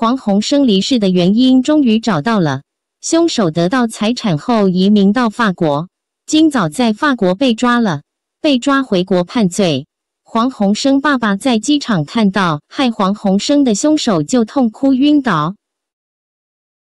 黄鸿生离世的原因终于找到了，凶手得到财产后移民到法国，今早在法国被抓了，被抓回国判罪。黄鸿生爸爸在机场看到害黄鸿生的凶手就痛哭晕倒。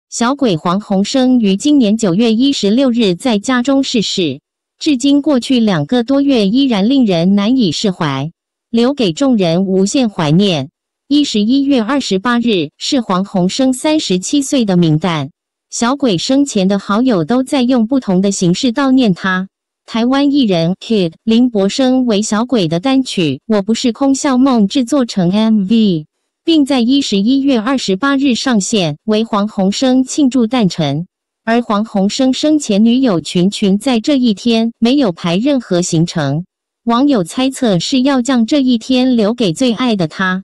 小鬼黄鸿生于今年九月一十六日在家中逝世，至今过去两个多月，依然令人难以释怀，留给众人无限怀念。一十一月二十八日是黄鸿升三十七岁的冥诞，小鬼生前的好友都在用不同的形式悼念他。台湾艺人 kid 林柏生为小鬼的单曲《我不是空笑梦》制作成 MV，并在一十一月二十八日上线，为黄鸿升庆祝诞辰。而黄鸿升生前女友群群在这一天没有排任何行程，网友猜测是要将这一天留给最爱的他。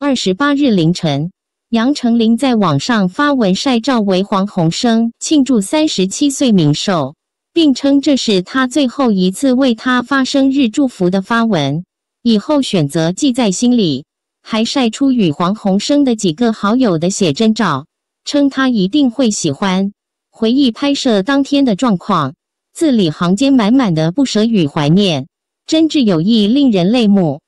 二十八日凌晨，杨丞琳在网上发文晒照为黄鸿升庆祝三十七岁冥寿，并称这是他最后一次为他发生日祝福的发文，以后选择记在心里。还晒出与黄鸿升的几个好友的写真照，称他一定会喜欢。回忆拍摄当天的状况，字里行间满满的不舍与怀念，真挚友谊令人泪目。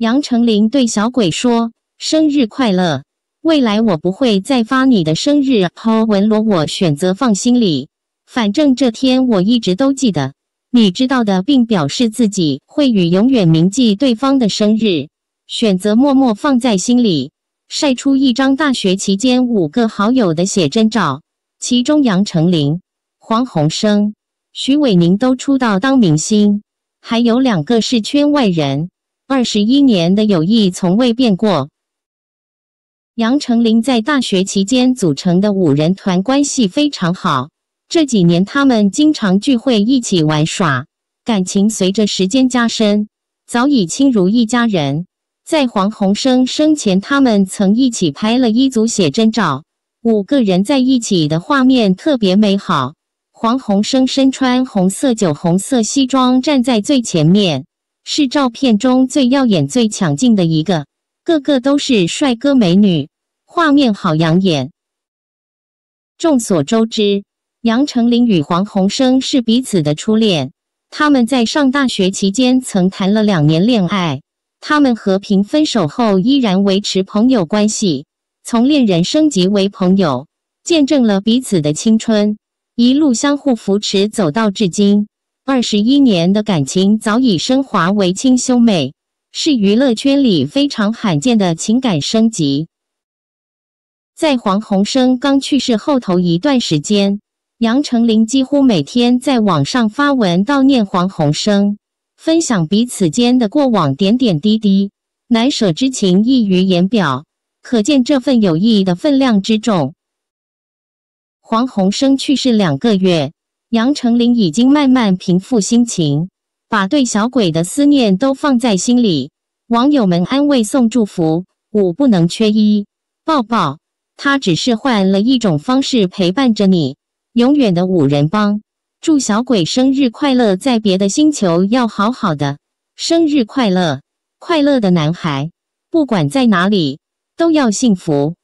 杨丞琳对小鬼说：“生日快乐！未来我不会再发你的生日 p 文罗，我选择放心里。反正这天我一直都记得。你知道的，并表示自己会与永远铭记对方的生日，选择默默放在心里。”晒出一张大学期间五个好友的写真照，其中杨丞琳、黄宏生、徐伟宁都出道当明星，还有两个是圈外人。二十一年的友谊从未变过。杨丞琳在大学期间组成的五人团关系非常好，这几年他们经常聚会一起玩耍，感情随着时间加深，早已亲如一家人。在黄宏生生前，他们曾一起拍了一组写真照，五个人在一起的画面特别美好。黄宏生身穿红色酒红色西装，站在最前面。是照片中最耀眼、最抢镜的一个，个个都是帅哥美女，画面好养眼。众所周知，杨丞琳与黄宏生是彼此的初恋，他们在上大学期间曾谈了两年恋爱。他们和平分手后依然维持朋友关系，从恋人升级为朋友，见证了彼此的青春，一路相互扶持走到至今。二十一年的感情早已升华为亲兄妹，是娱乐圈里非常罕见的情感升级。在黄宏生刚去世后头一段时间，杨丞琳几乎每天在网上发文悼念黄宏生，分享彼此间的过往点点滴滴，难舍之情溢于言表，可见这份友谊的分量之重。黄宏生去世两个月。杨丞琳已经慢慢平复心情，把对小鬼的思念都放在心里。网友们安慰、送祝福，五不能缺一，抱抱他，只是换了一种方式陪伴着你。永远的五人帮，祝小鬼生日快乐，在别的星球要好好的。生日快乐，快乐的男孩，不管在哪里都要幸福。